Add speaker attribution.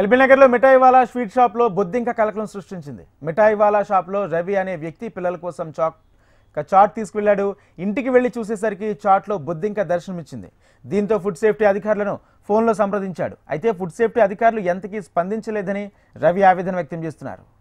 Speaker 1: LB నగర్లో మిఠాయివాలా sweet షాప్లో బొద్దింక కలకలం సృష్టించింది మిఠాయివాలా షాప్లో రవి అనే వ్యక్తి పిల్లల కోసం చాక్ చాట్ తీసుకువెళ్లాడు ఇంటికి వెళ్లి చూసేసరికి చాట్లో బొద్దింక దర్శనమిచ్చింది దీంతో ఫుడ్ సేఫ్టీ అధికారులను ఫోన్లో సంప్రదించాడు అయితే ఫుడ్ సేఫ్టీ అధికారులు ఎంతకీ స్పందించలేదని రవి ఆవేదన వ్యక్తం చేస్తున్నారు